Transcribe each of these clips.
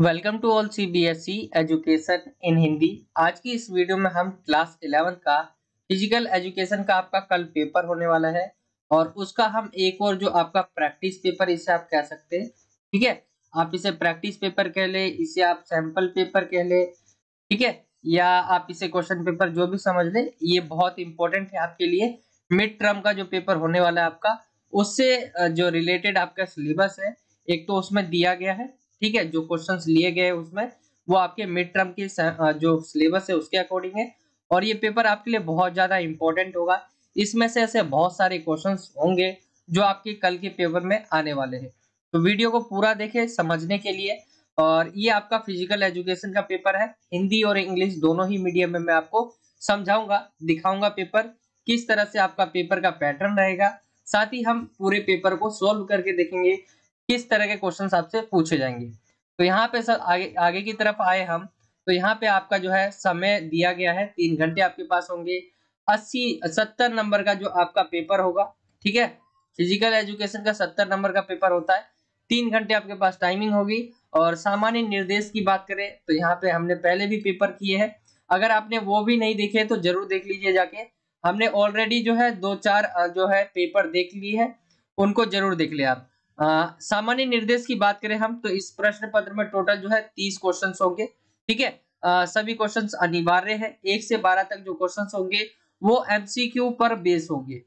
welcome to all C B S E education in Hindi आज की इस वीडियो में हम क्लास इलेवन का फिजिकल एजुकेशन का आपका कल पेपर होने वाला है और उसका हम एक और जो आपका प्रैक्टिस पेपर इसे आप कह सकते हैं ठीक है आप इसे प्रैक्टिस पेपर कह ले इसे आप सैम्पल पेपर कह ले ठीक है या आप इसे क्वेश्चन पेपर जो भी समझ ले ये बहुत इंपॉर्टेंट है आपके लिए मिड टर्म का जो पेपर होने वाला है आपका उससे जो रिलेटेड आपका सिलेबस है एक तो उसमें दिया गया है ठीक है जो क्वेश्चंस लिए गए उसमें वो आपके मिड टर्म के जो सिलेबस है उसके अकॉर्डिंग है और ये पेपर आपके लिए बहुत ज़्यादा इंपॉर्टेंट होगा इसमें से ऐसे बहुत सारे क्वेश्चन होंगे जो आपके कल के पेपर में आने वाले हैं तो वीडियो को पूरा देखे समझने के लिए और ये आपका फिजिकल एजुकेशन का पेपर है हिंदी और इंग्लिश दोनों ही मीडियम में मैं आपको समझाऊंगा दिखाऊंगा पेपर किस तरह से आपका पेपर का पैटर्न रहेगा साथ ही हम पूरे पेपर को सॉल्व करके देखेंगे किस तरह के क्वेश्चन आपसे पूछे जाएंगे तो यहाँ पे सर आगे आगे की तरफ आए हम तो यहाँ पे आपका जो है समय दिया गया है तीन घंटे आपके पास होंगे अस्सी सत्तर नंबर का जो आपका पेपर होगा ठीक है फिजिकल एजुकेशन का सत्तर नंबर का पेपर होता है तीन घंटे आपके पास टाइमिंग होगी और सामान्य निर्देश की बात करें तो यहाँ पे हमने पहले भी पेपर किए हैं अगर आपने वो भी नहीं देखे तो जरूर देख लीजिए जाके हमने ऑलरेडी जो है दो चार जो है पेपर देख लिए है उनको जरूर देख लिया आप सामान्य निर्देश की बात करें हम तो इस प्रश्न पत्र में टोटल जो है तीस क्वेश्चन होंगे ठीक है सभी क्वेश्चन अनिवार्य है एक से बारह तक जो क्वेश्चन होंगे वो एमसीक्यू पर बेस होंगे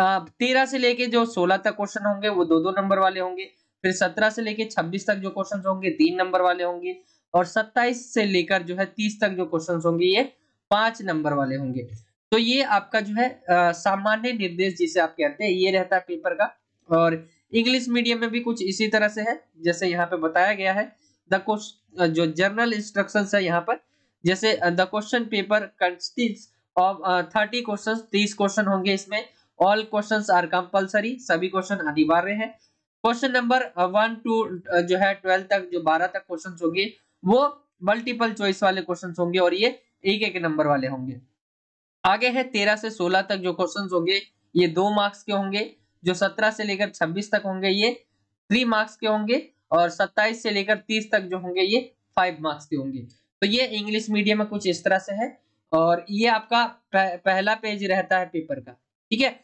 तेरह से लेके जो सोलह तक क्वेश्चन होंगे वो दो दो नंबर वाले होंगे फिर सत्रह से लेके छब्बीस तक जो क्वेश्चन होंगे तीन नंबर वाले होंगे और सत्ताईस से लेकर जो है तीस तक जो क्वेश्चन होंगे ये पांच नंबर वाले होंगे तो ये आपका जो है सामान्य निर्देश जिसे आप कहते हैं ये रहता है पेपर का और इंग्लिश मीडियम में भी कुछ इसी तरह से है जैसे यहाँ पे बताया गया है द जो जर्नल इंस्ट्रक्शन है यहाँ पर जैसे the question paper consists of thirty question तीस क्वेश्चन होंगे इसमें ऑल क्वेश्चन आर कंपल्सरी सभी क्वेश्चन अनिवार्य है क्वेश्चन नंबर वन टू जो है ट्वेल्व तक जो बारह तक क्वेश्चन होंगे वो मल्टीपल चॉइस वाले क्वेश्चन होंगे और ये एक एक नंबर वाले होंगे आगे है तेरह से सोलह तक जो क्वेश्चन होंगे ये दो मार्क्स के होंगे जो सत्रह से लेकर छब्बीस तक होंगे ये थ्री मार्क्स के होंगे और सत्ताईस से लेकर तीस तक जो होंगे ये फाइव मार्क्स के होंगे तो ये इंग्लिश मीडियम में कुछ इस तरह से है और ये आपका पहला पेज रहता है पेपर का ठीक है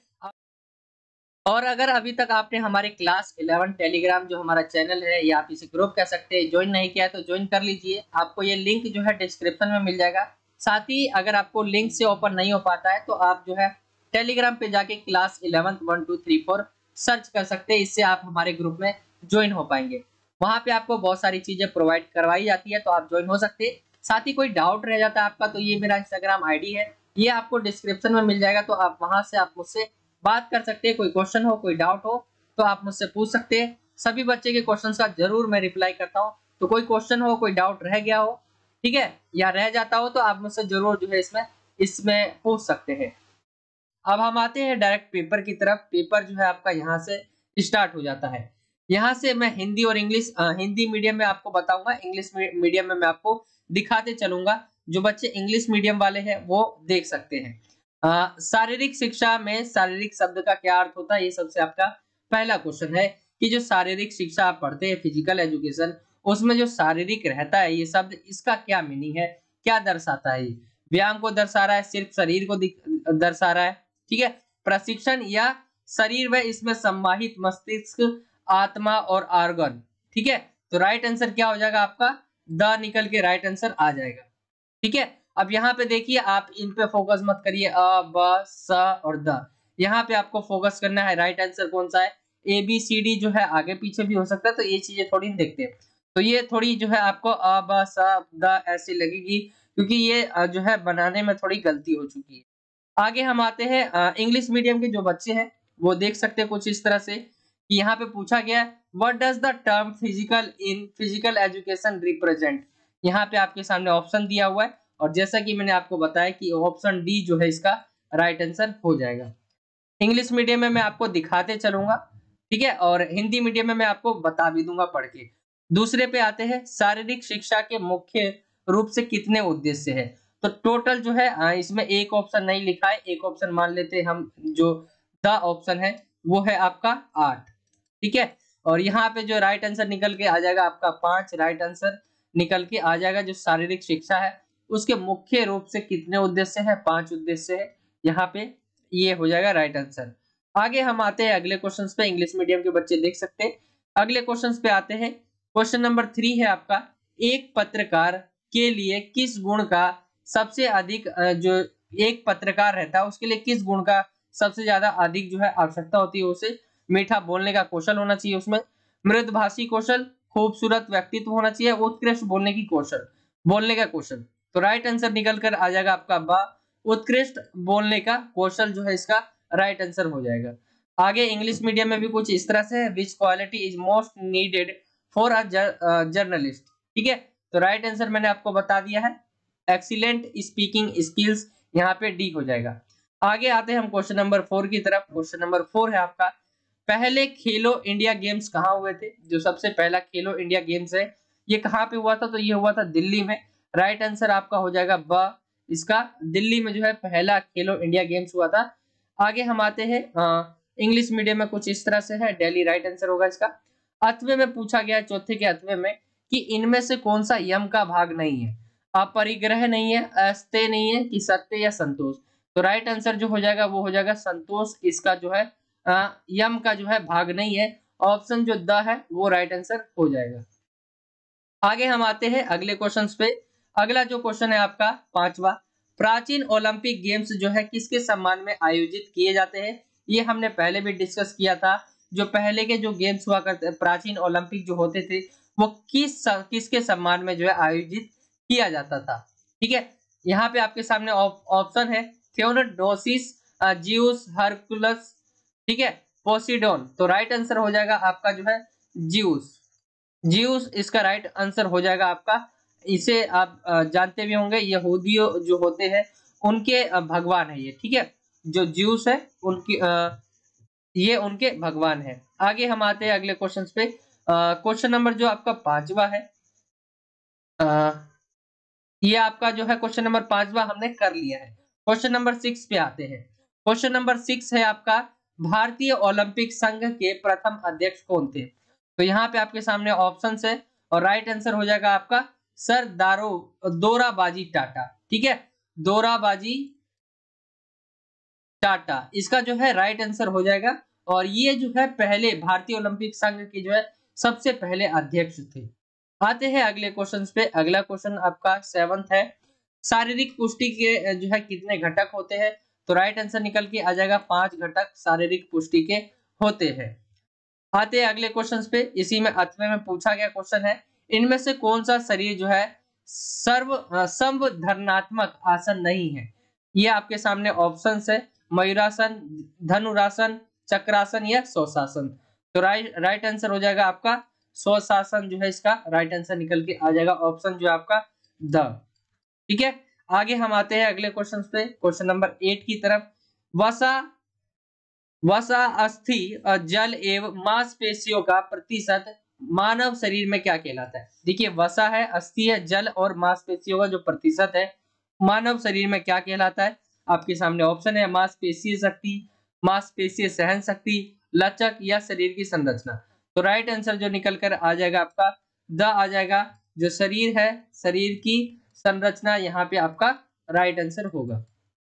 और अगर अभी तक आपने हमारे क्लास 11 टेलीग्राम जो हमारा चैनल है या आप इसे ग्रुप कह सकते हैं ज्वाइन नहीं किया है तो ज्वाइन कर लीजिए आपको ये लिंक जो है डिस्क्रिप्शन में मिल जाएगा साथ ही अगर आपको लिंक से ओपन नहीं हो पाता है तो आप जो है टेलीग्राम पे जाके class eleventh one two three four search कर सकते हैं इससे आप हमारे ग्रुप में ज्वाइन हो पाएंगे वहां पे आपको बहुत सारी चीज़ें प्रोवाइड करवाई जाती है तो आप ज्वाइन हो सकते हैं साथ ही कोई डाउट रह जाता है आपका तो ये मेरा इंस्टाग्राम आईडी है ये आपको डिस्क्रिप्शन में मिल जाएगा तो आप वहां से आप मुझसे बात कर सकते हैं कोई क्वेश्चन हो कोई डाउट हो तो आप मुझसे पूछ सकते हैं सभी बच्चे के क्वेश्चन का जरूर मैं रिप्लाई करता हूँ तो कोई क्वेश्चन हो कोई डाउट रह गया हो ठीक है या रह जाता हो तो आप मुझसे जरूर जो है इसमें इसमें पूछ सकते हैं अब हम आते हैं डायरेक्ट पेपर की तरफ पेपर जो है आपका यहाँ से स्टार्ट हो जाता है यहाँ से मैं हिंदी और इंग्लिश हिंदी मीडियम में आपको बताऊंगा इंग्लिश मीडियम में मैं आपको दिखाते चलूंगा जो बच्चे इंग्लिश मीडियम वाले हैं वो देख सकते हैं शारीरिक शिक्षा में शारीरिक शब्द का क्या अर्थ होता है ये सबसे आपका पहला क्वेश्चन है कि जो शारीरिक शिक्षा आप पढ़ते हैं फिजिकल एजुकेशन उसमें जो शारीरिक रहता है ये शब्द इसका क्या मीनिंग है क्या दर्शाता है ये व्यायाम को दर्शा रहा है सिर्फ शरीर को दर्शा रहा है ठीक है प्रशिक्षण या शरीर व इसमें संवाहित मस्तिष्क आत्मा और आर्गन ठीक है तो राइट आंसर क्या हो जाएगा आपका द निकल के राइट आंसर आ जाएगा ठीक है अब यहाँ पे देखिए आप इन पे फोकस मत करिए अ ब स और द यहाँ पे आपको फोकस करना है राइट आंसर कौन सा है ए बी सी डी जो है आगे पीछे भी हो सकता है तो ये चीजें थोड़ी देखते हैं तो ये थोड़ी जो है आपको अ ब स द ऐसी लगेगी क्योंकि ये जो है बनाने में थोड़ी गलती हो चुकी है आगे हम आते हैं इंग्लिश मीडियम के जो बच्चे हैं वो देख सकते हैं कुछ इस तरह से कि यहाँ पे पूछा गया what does the term physical in physical education represent यहाँ पे आपके सामने ऑप्शन दिया हुआ है और जैसा कि मैंने आपको बताया कि ऑप्शन डी जो है इसका राइट आंसर हो जाएगा इंग्लिश मीडियम में मैं आपको दिखाते चलूंगा ठीक है और हिंदी मीडियम में मैं आपको बता भी दूंगा पढ़ के दूसरे पे आते हैं शारीरिक शिक्षा के मुख्य रूप से कितने उद्देश्य है तो टोटल जो है इसमें एक ऑप्शन नहीं लिखा है एक ऑप्शन मान लेते हम जो द ऑप्शन है वो है आपका आठ ठीक है और यहाँ पे जो राइट आंसर निकल के आ जाएगा आपका पांच राइट आंसर निकल के आ जाएगा जो शारीरिक शिक्षा है उसके मुख्य रूप से कितने उद्देश्य है पांच उद्देश्य है यहाँ पे ये हो जाएगा राइट आंसर आगे हम आते हैं अगले क्वेश्चन पे इंग्लिश मीडियम के बच्चे देख सकते हैं अगले क्वेश्चन पे आते हैं क्वेश्चन नंबर थ्री है आपका एक पत्रकार के लिए किस गुण का सबसे अधिक जो एक पत्रकार रहता है उसके लिए किस गुण का सबसे ज्यादा अधिक जो है आवश्यकता होती है उसे मीठा बोलने का कौशल होना चाहिए उसमें मृदभाषी कौशल खूबसूरत व्यक्तित्व होना चाहिए उत्कृष्ट बोलने की कौशल बोलने का कौशल तो राइट आंसर निकल कर आ जाएगा आपका बा उत्कृष्ट बोलने का कौशल जो है इसका राइट आंसर हो जाएगा आगे इंग्लिश मीडियम में भी कुछ इस तरह से which quality is most needed for a journalist ठीक है तो राइट आंसर मैंने आपको बता दिया है एक्सीलेंट स्पीकिंग स्किल्स यहाँ पे डी हो जाएगा आगे आते हैं हम क्वेश्चन नंबर फोर की तरफ क्वेश्चन नंबर फोर है आपका पहले खेलो इंडिया गेम्स कहाँ हुए थे जो सबसे पहला खेलो इंडिया गेम्स है ये कहाँ पे हुआ था तो ये हुआ था दिल्ली में राइट आंसर आपका हो जाएगा ब इसका दिल्ली में जो है पहला खेलो इंडिया गेम्स हुआ था आगे हम आते हैं इंग्लिश मीडियम में कुछ इस तरह से है डेली राइट आंसर होगा इसका अथवे में पूछा गया चौथे के अथवे में कि इनमें से कौन सा यम का भाग नहीं है अपरिग्रह नहीं है अस्ते नहीं है कि सत्य या संतोष तो राइट आंसर जो हो जाएगा वो हो जाएगा संतोष इसका जो है आ, यम का जो है भाग नहीं है ऑप्शन जो द है वो राइट आंसर हो जाएगा आगे हम आते हैं अगले क्वेश्चन पे अगला जो क्वेश्चन है आपका पांचवा प्राचीन ओलंपिक गेम्स जो है किसके सम्मान में आयोजित किए जाते हैं ये हमने पहले भी डिस्कस किया था जो पहले के जो गेम्स हुआ करते प्राचीन ओलंपिक जो होते थे वो किस किसके सम्मान में जो है आयोजित किया जाता था ठीक है यहाँ पे आपके सामने ऑप्शन है थियोनोडोसिस जीउस हरकुलस ठीक है पोसिडोन तो राइट आंसर हो जाएगा आपका जो है जीउस जीउस इसका राइट आंसर हो जाएगा आपका इसे आप जानते भी होंगे यहूदियों जो होते हैं उनके भगवान है ये ठीक है जो ज्यूस है उनकी आ, ये उनके भगवान है आगे हम आते हैं अगले क्वेश्चन पे क्वेश्चन नंबर जो आपका पांचवा है आ, ये आपका जो है क्वेश्चन नंबर पांचवा हमने कर लिया है क्वेश्चन नंबर सिक्स पे आते हैं क्वेश्चन नंबर सिक्स है आपका भारतीय ओलंपिक संघ के प्रथम अध्यक्ष कौन थे तो यहाँ पे आपके सामने ऑप्शन है और राइट आंसर हो जाएगा आपका सर दारो दोराबाजी टाटा ठीक है दोराबाजी टाटा इसका जो है राइट आंसर हो जाएगा और ये जो है पहले भारतीय ओलंपिक संघ के जो है सबसे पहले अध्यक्ष थे आते हैं अगले क्वेश्चन पे अगला क्वेश्चन आपका सेवंथ है शारीरिक पुष्टि के जो है कितने घटक होते हैं तो राइट आंसर निकल के आ जाएगा पांच घटक शारीरिक पुष्टि के होते हैं आते हैं अगले क्वेश्चन पे इसी में अथवे में पूछा गया क्वेश्चन है इनमें से कौन सा शरीर जो है सर्व संवधरणात्मक आसन नहीं है ये आपके सामने ऑप्शन है मयूरासन धनुरासन चक्रासन या शोषासन तो राइट राइट आंसर हो जाएगा आपका स्वशासन जो है इसका राइट आंसर निकल के आ जाएगा ऑप्शन जो है आपका द ठीक है आगे हम आते हैं अगले क्वेश्चन पे क्वेश्चन नंबर एट की तरफ वसा वसा अस्थि जल एवं मांसपेशियों का प्रतिशत मानव शरीर में क्या कहलाता है देखिए वसा है अस्थि है जल और मांसपेशियों का जो प्रतिशत है मानव शरीर में क्या कहलाता है आपके सामने ऑप्शन है मांसपेशीय शक्ति मांसपेशीय सहन शक्ति लचक या शरीर की संरचना तो राइट आंसर जो निकल कर आ जाएगा आपका द आ जाएगा जो शरीर है शरीर की संरचना यहाँ पे आपका राइट आंसर होगा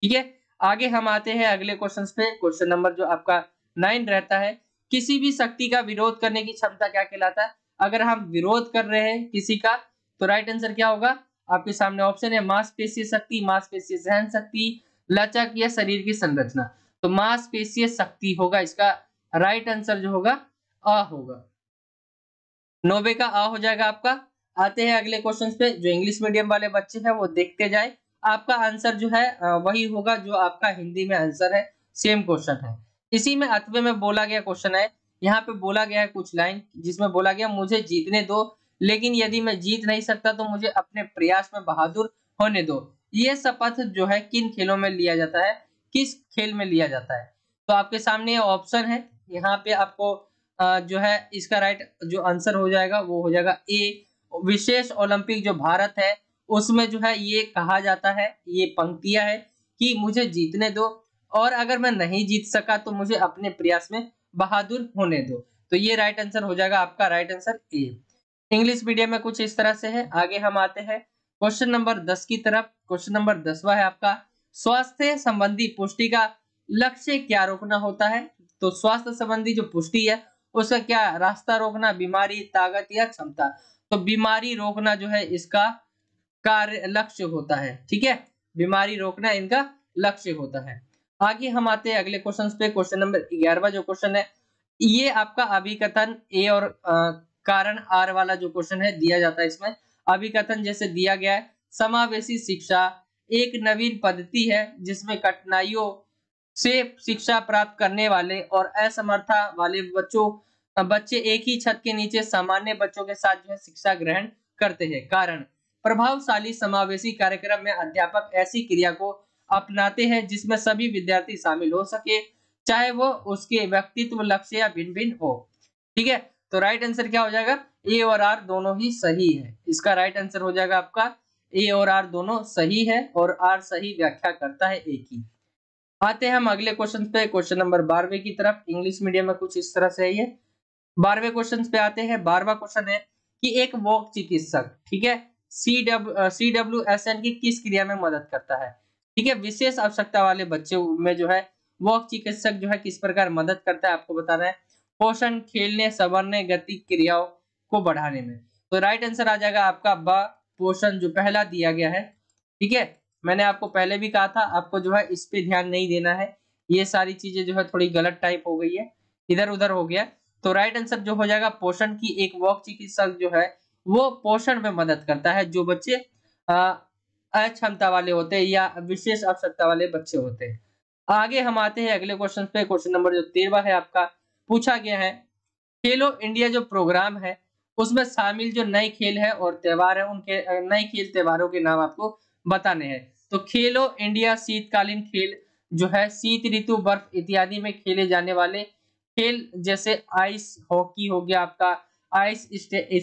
ठीक है आगे हम आते हैं अगले क्वेश्चन पे क्वेश्चन नंबर जो आपका नाइन रहता है किसी भी शक्ति का विरोध करने की क्षमता क्या कहलाता है अगर हम विरोध कर रहे हैं किसी का तो राइट आंसर क्या होगा आपके सामने ऑप्शन है मांसपेशीय शक्ति मांसपेशीय सहन शक्ति लचक या शरीर की संरचना तो मांसपेशीय शक्ति होगा इसका राइट आंसर जो होगा आ होगा नोबे का आ हो जाएगा आपका आते हैं अगले क्वेश्चन पे जो इंग्लिश मीडियम वाले बच्चे हैं वो देखते जाए आपका आंसर जो है वही होगा जो आपका हिंदी में आंसर है सेम क्वेश्चन है इसी में अतवे में बोला गया क्वेश्चन है यहाँ पे बोला गया है कुछ लाइन जिसमें बोला गया मुझे जीतने दो लेकिन यदि मैं जीत नहीं सकता तो मुझे अपने प्रयास में बहादुर होने दो ये शपथ जो है किन खेलों में लिया जाता है किस खेल में लिया जाता है तो आपके सामने ऑप्शन है यहाँ पे आपको जो है इसका राइट जो आंसर हो जाएगा वो हो जाएगा ए विशेष ओलंपिक जो भारत है उसमें जो है ये कहा जाता है ये पंक्तियां है कि मुझे जीतने दो और अगर मैं नहीं जीत सका तो मुझे अपने प्रयास में बहादुर होने दो तो ये राइट आंसर हो जाएगा आपका right answer A English medium में कुछ इस तरह से है आगे हम आते हैं क्वेश्चन नंबर दस की तरफ क्वेश्चन नंबर दसवा है आपका स्वास्थ्य संबंधी पुष्टि का लक्ष्य क्या रोकना होता है तो स्वास्थ्य संबंधी जो पुष्टि है उसका क्या रास्ता रोकना बीमारी ताकत या क्षमता तो बीमारी रोकना जो है इसका कार्य लक्ष्य होता है ठीक है बीमारी रोकना इनका लक्ष्य होता है आगे हम आते हैं अगले क्वेश्चन पे क्वेश्चन नंबर ग्यारहवा जो क्वेश्चन है ये आपका अभिकथन ए और आ, कारण आर वाला जो क्वेश्चन है दिया जाता है इसमें अभिकथन जैसे दिया गया है समावेशी शिक्षा एक नवीन पद्धति है जिसमें कठिनाइयों से शिक्षा प्राप्त करने वाले और असमर्था वाले बच्चों बच्चे एक ही छत के नीचे सामान्य बच्चों के साथ जो है शिक्षा ग्रहण करते हैं कारण प्रभावशाली समावेशी कार्यक्रम में अध्यापक ऐसी क्रिया को अपनाते हैं जिसमें सभी विद्यार्थी शामिल हो सके चाहे वो उसके व्यक्तित्व लक्ष्य या भिन्न भिन्न हो ठीक है तो राइट आंसर क्या हो जाएगा ए और आर दोनों ही सही है इसका राइट आंसर हो जाएगा आपका ए और आर दोनों सही है और आर सही व्याख्या करता है एक ही आते हैं हम अगले क्वेश्चन पे क्वेश्चन नंबर बारहवें की तरफ इंग्लिश मीडियम में कुछ इस तरह से है बारहवें क्वेश्चन पे आते हैं बारहवा क्वेश्चन है कि एक वॉक चिकित्सक ठीक है C W C W S N की किस क्रिया में मदद करता है ठीक है विशेष आवश्यकता वाले बच्चों में जो है वॉक चिकित्सक जो है किस प्रकार मदद करता है आपको बताना है पोषण खेलने सवरने गति क्रियाओं को बढ़ाने में तो राइट आंसर आ जाएगा आपका ब पोषण जो पहला दिया गया है ठीक है मैंने आपको पहले भी कहा था आपको जो है इस पे ध्यान नहीं देना है ये सारी चीजें जो है थोड़ी गलत टाइप हो गई है इधर उधर हो गया तो राइट आंसर जो हो जाएगा पोषण की एक वॉक चिकित्सक जो है वो पोषण में मदद करता है जो बच्चे अक्षमता वाले होते हैं या विशेष आवश्यकता वाले बच्चे होते हैं आगे हम आते हैं अगले क्वेश्चन पे क्वेश्चन नंबर जो तेरवा है आपका पूछा गया है खेलो इंडिया जो प्रोग्राम है उसमें शामिल जो नए खेल है और त्यौहार है उनके नए खेल त्योहारों के नाम आपको बताने हैं तो खेलो इंडिया शीतकालीन खेल जो है शीत ऋतु बर्फ इत्यादि में खेले जाने वाले खेल जैसे आइस हॉकी हो गया आपका आइस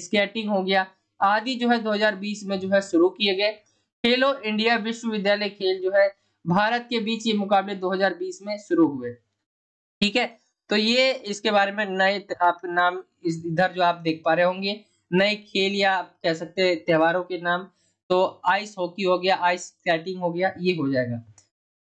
स्केटिंग हो गया आदि जो है 2020 में जो है शुरू किए गए खेलो इंडिया विश्वविद्यालय खेल जो है भारत के बीच ये मुकाबले 2020 में शुरू हुए ठीक है तो ये इसके बारे में नए आप नाम इधर जो आप देख पा रहे होंगे नए खेल या आप कह सकते हैं त्योहारों के नाम तो आइस हॉकी हो गया आइस स्केटिंग हो गया ये हो जाएगा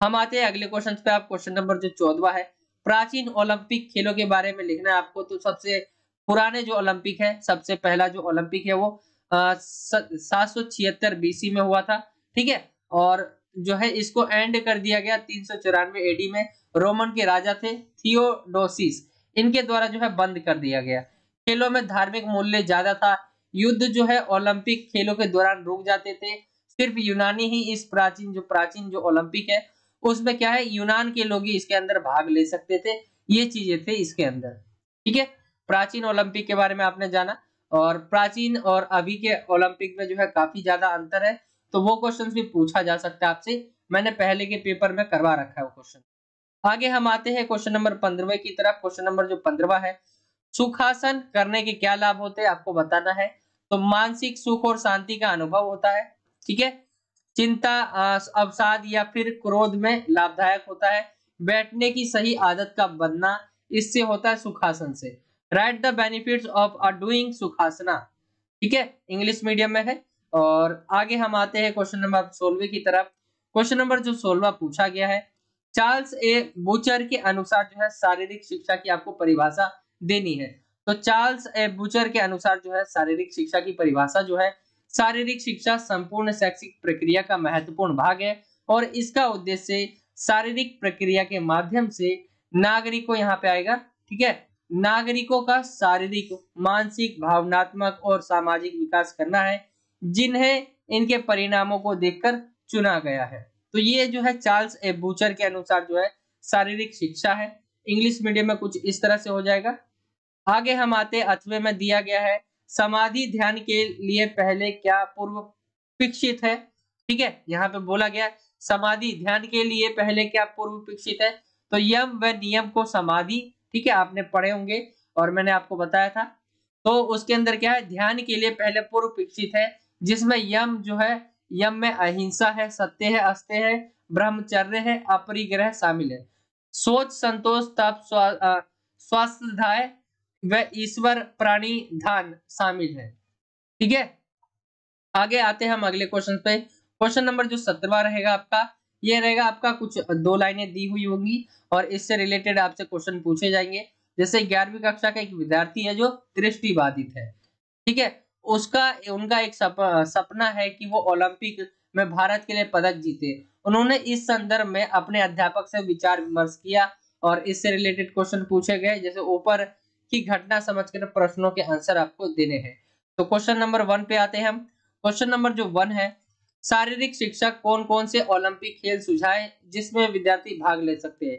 हम आते हैं अगले क्वेश्चन पे आप क्वेश्चन नंबर जो चौदवा है प्राचीन ओलंपिक खेलों के बारे में लिखना है आपको तो सबसे पुराने जो ओलंपिक है सबसे पहला जो ओलंपिक है वो सात सौ छिहत्तर बीसी में हुआ था ठीक है और जो है इसको एंड कर दिया गया तीन सौ चौरानवे एडी में रोमन के राजा थे थियोडोसिस इनके द्वारा जो है बंद कर दिया गया खेलों में धार्मिक मूल्य ज्यादा था युद्ध जो है ओलंपिक खेलों के दौरान रुक जाते थे सिर्फ यूनानी ही इस प्राचीन जो प्राचीन जो ओलंपिक है उसमें क्या है यूनान के लोग ही इसके अंदर भाग ले सकते थे ये चीजें थे इसके अंदर ठीक है प्राचीन ओलंपिक के बारे में आपने जाना और प्राचीन और अभी के ओलंपिक में जो है काफी ज्यादा अंतर है तो वो क्वेश्चन भी पूछा जा सकता है आपसे मैंने पहले के पेपर में करवा रखा है वो क्वेश्चन आगे हम आते हैं क्वेश्चन नंबर पंद्रवे की तरफ क्वेश्चन नंबर जो पंद्रवा है सुखासन करने के क्या लाभ होते हैं आपको बताना है तो मानसिक सुख और शांति का अनुभव होता है ठीक है चिंता अवसाद या फिर क्रोध में लाभदायक होता है बैठने की सही आदत का बनना इससे होता है सुखासन से right the benefit of a doing sukhasana ठीक है इंग्लिश मीडियम में है और आगे हम आते हैं क्वेश्चन नंबर सोलवे की तरफ क्वेश्चन नंबर जो सोलवा पूछा गया है चार्ल्स ए बुचर के अनुसार जो है शारीरिक शिक्षा की आपको परिभाषा देनी है तो चार्ल्स ए बुचर के अनुसार जो है शारीरिक शिक्षा की परिभाषा जो है शारीरिक शिक्षा संपूर्ण शैक्षिक प्रक्रिया का महत्वपूर्ण भाग है और इसका उद्देश्य शारीरिक प्रक्रिया के माध्यम से नागरिकों यहाँ पे आएगा ठीक है नागरिकों का शारीरिक मानसिक भावनात्मक और सामाजिक विकास करना है जिन्हें इनके परिणामों को देखकर चुना गया है तो ये जो है चार्ल्स ए बूचर के अनुसार जो है शारीरिक शिक्षा है इंग्लिश मीडियम में कुछ इस तरह से हो जाएगा आगे हम आते अथवे में दिया गया है समाधि ध्यान के लिए पहले क्या पूर्व पिक्षित है ठीक है यहाँ पे बोला गया समाधि ध्यान के लिए पहले क्या पूर्व पिक्षित है तो यम व नियम को समाधि ठीक है आपने पढ़े होंगे और मैंने आपको बताया था तो उसके अंदर क्या है ध्यान के लिए पहले पूर्व पिक्षित है जिसमें यम जो है यम में अहिंसा है सत्य है अस्त्य है ब्रह्मचर्य है अपरिग्रह शामिल है सोच संतोष तप स्वास्थ्य व ईश्वर प्राणी धान शामिल है ठीक है आगे आते हैं हम अगले क्वेश्चन पे क्वेश्चन नंबर जो सत्रवा रहेगा आपका ये रहेगा आपका कुछ दो लाइनें दी हुई होंगी और इससे रिलेटेड आपसे क्वेश्चन पूछे जाएंगे जैसे ग्यारहवीं कक्षा का एक विद्यार्थी है जो दृष्टि बाधित है ठीक है उसका उनका एक सप, सपना है कि वो ओलंपिक में भारत के लिए पदक जीते उन्होंने इस संदर्भ में अपने अध्यापक से विचार विमर्श किया और इससे रिलेटेड क्वेश्चन पूछे गए जैसे ऊपर की घटना समझकर प्रश्नों के आंसर आपको देने हैं तो क्वेश्चन नंबर वन पे आते हैं हम क्वेश्चन नंबर जो वन है शारीरिक शिक्षक कौन कौन से ओलंपिक खेल सुझाए जिसमें विद्यार्थी भाग ले सकते हैं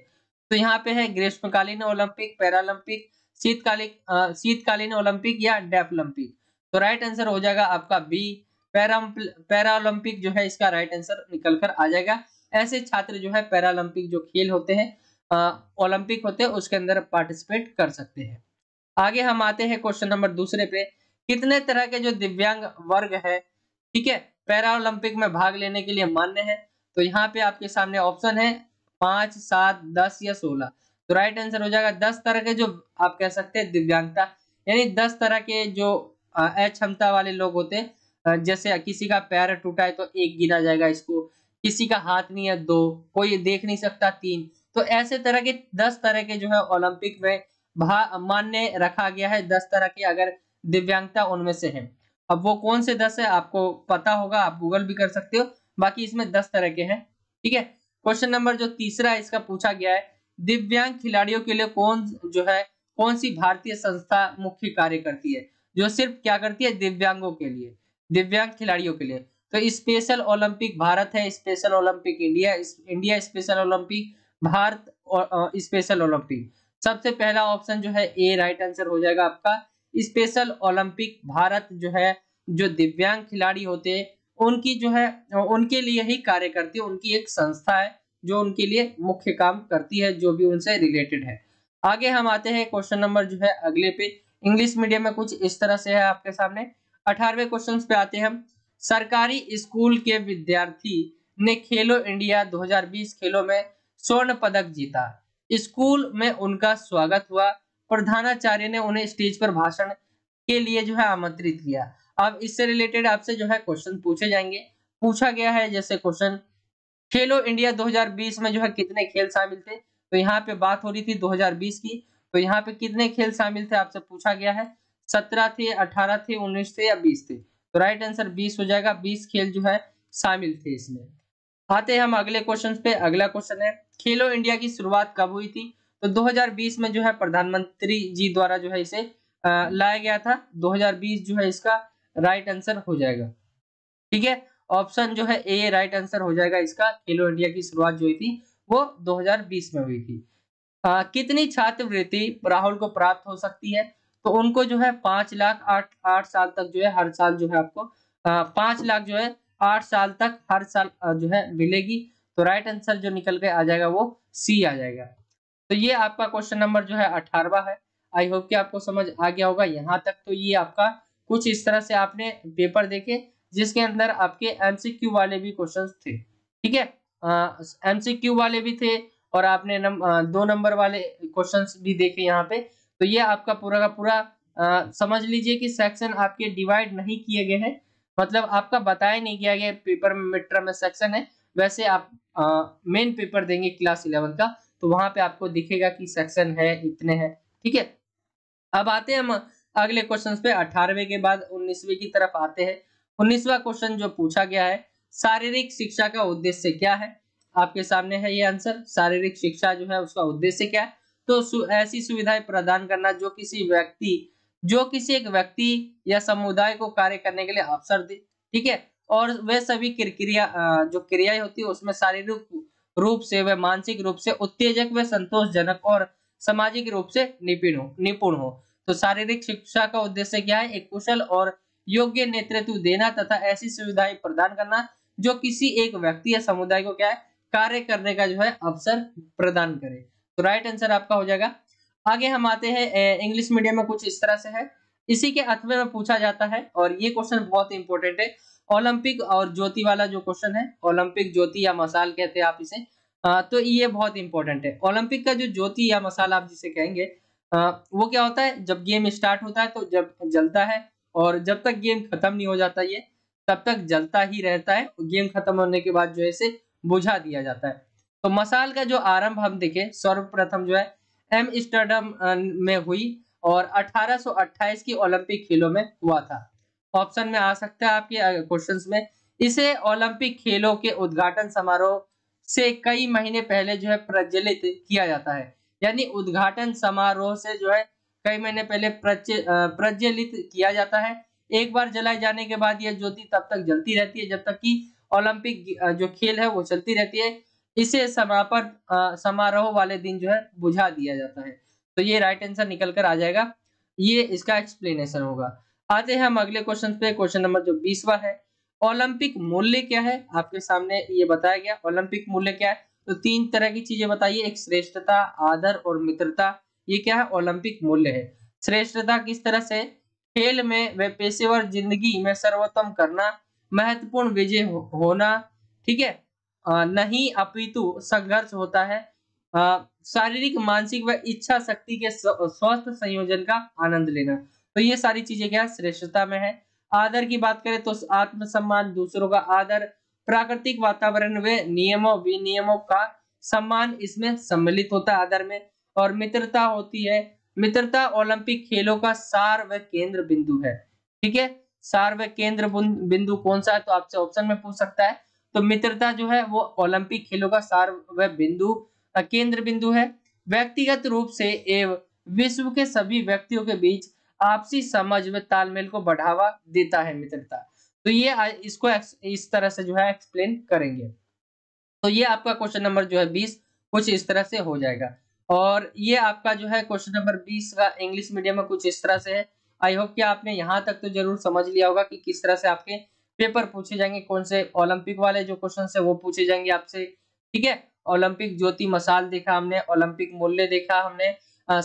तो यहाँ पे है ग्रीष्मकालीन ओलंपिक पैरालंपिक शीतकालीन शीतकालीन ओलंपिक या डेफलंपिक तो राइट आंसर हो जाएगा आपका बी पैरालंपिक जो है इसका राइट आंसर निकल कर आ जाएगा ऐसे छात्र जो है पैरालंपिक जो खेल होते हैं ओलंपिक होते हैं उसके अंदर पार्टिसिपेट कर सकते हैं आगे हम आते हैं क्वेश्चन नंबर दूसरे पे कितने तरह के जो दिव्यांग वर्ग है ठीक है पैरा ओलंपिक में भाग लेने के लिए मान्य है तो यहाँ पे आपके सामने ऑप्शन है पांच सात दस या सोलह तो राइट आंसर हो जाएगा दस तरह के जो आप कह सकते हैं दिव्यांगता यानी दस तरह के जो अक्षमता वाले लोग होते हैं जैसे किसी का पैर टूटा है तो एक गिना जाएगा इसको किसी का हाथ नहीं है दो कोई देख नहीं सकता तीन तो ऐसे तरह के दस तरह के जो है ओलंपिक में मान्य रखा गया है दस तरह की अगर दिव्यांगता उनमें से है अब वो कौन से दस है आपको पता होगा आप गूगल भी कर सकते हो बाकी इसमें दस तरह के हैं ठीक है क्वेश्चन नंबर जो तीसरा इसका पूछा गया है दिव्यांग खिलाड़ियों के लिए कौन जो है कौन सी भारतीय संस्था मुख्य कार्य करती है जो सिर्फ क्या करती है दिव्यांगों के लिए दिव्यांग खिलाड़ियों के लिए तो स्पेशल ओलंपिक भारत है special Olympic India India special Olympic Bharat special Olympic सबसे पहला ऑप्शन जो है ए राइट आंसर हो जाएगा आपका स्पेशल ओलंपिक भारत जो है जो दिव्यांग खिलाड़ी होते हैं उनकी जो है उनके लिए ही कार्य करती है उनकी एक संस्था है जो उनके लिए मुख्य काम करती है जो भी उनसे रिलेटेड है आगे हम आते हैं क्वेश्चन नंबर जो है अगले पे इंग्लिश मीडियम में कुछ इस तरह से है आपके सामने अठारवे क्वेश्चन पे आते हैं हम सरकारी स्कूल के विद्यार्थी ने खेलो इंडिया 2020 खेलों में स्वर्ण पदक जीता स्कूल में उनका स्वागत हुआ प्रधानाचार्य ने उन्हें स्टेज पर भाषण के लिए जो है आमंत्रित किया अब इससे रिलेटेड आपसे जो है क्वेश्चन पूछे जाएंगे पूछा गया है जैसे क्वेश्चन खेलो इंडिया 2020 में जो है कितने खेल शामिल थे तो यहाँ पे बात हो रही थी 2020 की तो यहाँ पे कितने खेल शामिल थे आपसे पूछा गया है सत्रह थे अठारह थे उन्नीस थे या बीस थे तो राइट आंसर बीस हो जाएगा बीस खेल जो है शामिल थे इसमें आते हैं हम अगले क्वेश्चन पे अगला क्वेश्चन है खेलो इंडिया की शुरुआत कब हुई थी तो 2020 में जो है प्रधानमंत्री जी द्वारा जो है इसे लाया गया था 2020 जो है इसका राइट आंसर हो जाएगा ठीक है ऑप्शन जो है ए राइट आंसर हो जाएगा इसका खेलो इंडिया की शुरुआत जो हुई थी वो 2020 में हुई थी आ, कितनी छात्रवृत्ति राहुल को प्राप्त हो सकती है तो उनको जो है पांच लाख आठ आठ साल तक जो है हर साल जो है आपको पांच लाख जो है आठ साल तक हर साल जो है मिलेगी तो राइट आंसर जो निकल के आ जाएगा वो सी आ जाएगा तो ये आपका क्वेश्चन नंबर जो है अठारवा है आई होप कि आपको समझ आ गया होगा यहाँ तक तो ये आपका कुछ इस तरह से आपने पेपर देखे जिसके अंदर आपके एमसीक्यू वाले भी क्वेश्चन थे ठीक है एमसीक्यू वाले भी थे और आपने नम, आ, दो नंबर वाले क्वेश्चन भी देखे यहाँ पे तो ये आपका पूरा का पूरा आ, समझ लीजिए कि सेक्शन आपके डिवाइड नहीं किए गए हैं मतलब आपका बताया नहीं किया गया पेपर में टर्म में सेक्शन है वैसे आप मेन पेपर देंगे क्लास इलेवन का तो वहां पे आपको दिखेगा कि सेक्शन है इतने हैं ठीक है अब आते हैं हम अगले क्वेश्चन पे अठारहवे के बाद उन्नीसवे की तरफ आते हैं उन्नीसवा क्वेश्चन जो पूछा गया है शारीरिक शिक्षा का उद्देश्य क्या है आपके सामने है ये आंसर शारीरिक शिक्षा जो है उसका उद्देश्य क्या है तो सु, ऐसी सुविधाएं प्रदान करना जो किसी व्यक्ति जो किसी एक व्यक्ति या समुदाय को कार्य करने के लिए अवसर दे ठीक है और वे सभी क्रिया जो क्रियाएं होती है उसमें शारीरिक रूप से व मानसिक रूप से उत्तेजक व संतोषजनक और सामाजिक रूप से निपुण हो निपुण हो तो शारीरिक शिक्षा का उद्देश्य क्या है एक कुशल और योग्य नेतृत्व देना तथा ऐसी सुविधाएं प्रदान करना जो किसी एक व्यक्ति या समुदाय को क्या है कार्य करने का जो है अवसर प्रदान करे तो राइट आंसर आपका हो जाएगा आगे हम आते हैं इंग्लिश मीडियम में कुछ इस तरह से है इसी के अथवे में पूछा जाता है और ये क्वेश्चन बहुत इंपॉर्टेंट है ओलंपिक और ज्योति वाला जो क्वेश्चन है ओलंपिक ज्योति या मसाल कहते हैं आप इसे आ, तो ये बहुत इंपॉर्टेंट है ओलंपिक का जो ज्योति या मसाल आप जिसे कहेंगे आ, वो क्या होता है जब गेम स्टार्ट होता है तो जब जलता है और जब तक गेम खत्म नहीं हो जाता ये तब तक जलता ही रहता है गेम खत्म होने के बाद जो है इसे बुझा दिया जाता है तो मसाल का जो आरंभ हम देखें सर्वप्रथम जो है एम स्टर्डम में हुई और 1828 की ओलंपिक खेलों में हुआ था ऑप्शन में आ सकता है आपके क्वेश्चन में इसे ओलंपिक खेलों के उद्घाटन समारोह से कई महीने पहले जो है प्रज्वलित किया जाता है यानी उद्घाटन समारोह से जो है कई महीने पहले प्रज्वलित किया जाता है एक बार जलाए जाने के बाद यह ज्योति तब तक जलती रहती है जब तक कि ओलंपिक जो खेल है वो चलती रहती है इसे समापन समारोह वाले दिन जो है बुझा दिया जाता है तो ये राइट आंसर निकल कर आ जाएगा ये इसका एक्सप्लेनेशन होगा आते हैं हम अगले क्वेश्चन पे क्वेश्चन नंबर जो बीसवा है ओलंपिक मूल्य क्या है आपके सामने ये बताया गया ओलंपिक मूल्य क्या है तो तीन तरह की चीजें बताइए एक श्रेष्ठता आदर और मित्रता ये क्या है ओलंपिक मूल्य है श्रेष्ठता किस तरह से खेल में व पेशेवर जिंदगी में सर्वोत्तम करना महत्वपूर्ण विजय होना ठीक है नहीं अपितु संघर्ष होता है शारीरिक मानसिक व इच्छा शक्ति के स्वस्थ संयोजन का आनंद लेना तो ये सारी चीजें क्या श्रेष्ठता में है आदर की बात करें तो आत्मसम्मान दूसरों का आदर प्राकृतिक वातावरण व नियमों विनियमों का सम्मान इसमें सम्मिलित होता है आदर में और मित्रता होती है मित्रता ओलंपिक खेलों का सार व केंद्र बिंदु है ठीक है सार व केंद्र बिंदु कौन सा है तो आपसे ऑप्शन में पूछ सकता है तो मित्रता जो है वो ओलंपिक खेलों का सार व बिंदु केंद्र बिंदु है व्यक्तिगत रूप से एवं विश्व के सभी व्यक्तियों के बीच आपसी समझ व तालमेल को बढ़ावा देता है मित्रता तो ये इसको इस तरह से जो है एक्सप्लेन करेंगे तो ये आपका क्वेश्चन नंबर जो है बीस कुछ इस तरह से हो जाएगा और ये आपका जो है क्वेश्चन नंबर बीस का इंग्लिश मीडियम में कुछ इस तरह से है आई होप कि आपने यहाँ तक तो जरूर समझ लिया होगा कि किस तरह से आपके पेपर पूछे जाएंगे कौन से ओलंपिक वाले जो क्वेश्चन है वो पूछे जाएंगे आपसे ठीक है ओलंपिक ज्योति मसाल देखा हमने ओलंपिक मूल्य देखा हमने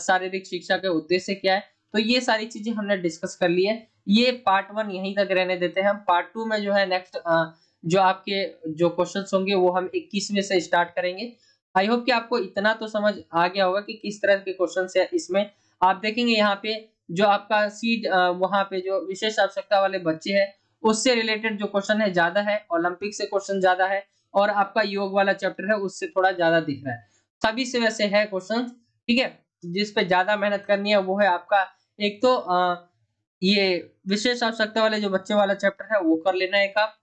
शारीरिक शिक्षा के उद्देश्य क्या है तो ये सारी चीजें हमने डिस्कस कर ली है ये पार्ट वन यहीं तक रहने देते हैं हम पार्ट टू में जो है नेक्स्ट जो आपके जो क्वेश्चन होंगे वो हम इक्कीसवें से स्टार्ट करेंगे आई होप कि आपको इतना तो समझ आ गया होगा कि किस तरह के क्वेश्चन है इसमें आप देखेंगे यहाँ पे जो आपका सीट वहां पे जो विशेष आवश्यकता वाले बच्चे हैं उससे रिलेटेड जो क्वेश्चन है ज्यादा है ओलंपिक से क्वेश्चन ज्यादा है और आपका योग वाला चैप्टर है उससे थोड़ा ज्यादा दिख रहा है सभी से वैसे है क्वेश्चन ठीक है जिस पे ज्यादा मेहनत करनी है वो है आपका एक तो आ, ये विशेष आवश्यकता वाले जो बच्चे वाला चैप्टर है वो कर लेना है आप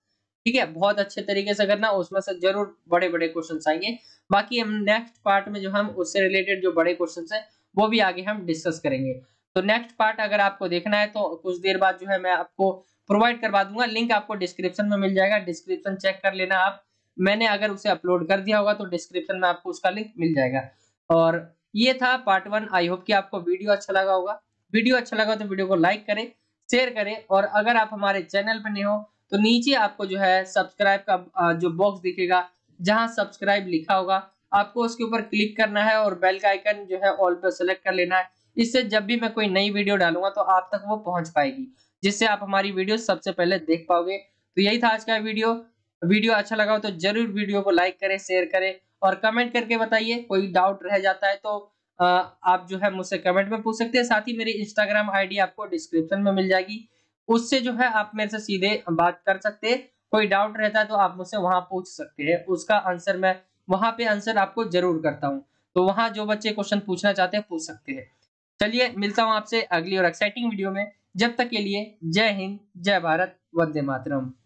ठीक है बहुत अच्छे तरीके से करना उसमें से जरूर बड़े बड़े क्वेश्चन आएंगे बाकी हम नेक्स्ट पार्ट में जो हम उससे रिलेटेड जो बड़े क्वेश्चन है वो भी आगे हम डिस्कस करेंगे तो नेक्स्ट पार्ट अगर आपको देखना है तो कुछ देर बाद जो है मैं आपको प्रोवाइड करवा दूंगा लिंक आपको डिस्क्रिप्शन में मिल जाएगा डिस्क्रिप्शन चेक कर लेना आप मैंने अगर उसे अपलोड कर दिया होगा तो डिस्क्रिप्शन में आपको उसका लिंक मिल जाएगा और ये था पार्ट वन आई होप कि आपको वीडियो अच्छा लगा होगा वीडियो अच्छा लगा तो वीडियो को लाइक करें शेयर करें और अगर आप हमारे चैनल पर नहीं हो तो नीचे आपको जो है सब्सक्राइब का जो बॉक्स दिखेगा जहां सब्सक्राइब लिखा होगा आपको उसके ऊपर क्लिक करना है और बेल का आइकन जो है ऑल पर सेलेक्ट कर लेना है इससे जब भी मैं कोई नई वीडियो डालूंगा तो आप तक वो पहुंच पाएगी जिससे आप हमारी वीडियो सबसे पहले देख पाओगे तो यही था आज का वीडियो वीडियो अच्छा लगा हो तो जरूर वीडियो को लाइक करें शेयर करें और कमेंट करके बताइए कोई डाउट रह जाता है तो आप जो है मुझसे कमेंट में पूछ सकते हैं साथ ही मेरी इंस्टाग्राम आईडी आपको डिस्क्रिप्शन में मिल जाएगी उससे जो है आप मेरे से सीधे बात कर सकते हैं कोई डाउट रहता है तो आप मुझसे वहां पूछ सकते हैं उसका आंसर मैं वहां पे आंसर आपको जरूर करता हूँ तो वहां जो बच्चे क्वेश्चन पूछना चाहते हैं पूछ सकते हैं चलिए मिलता हूँ आपसे अगली और एक्साइटिंग वीडियो में जब तक के लिए जय हिंद जय भारत वंदे मातरम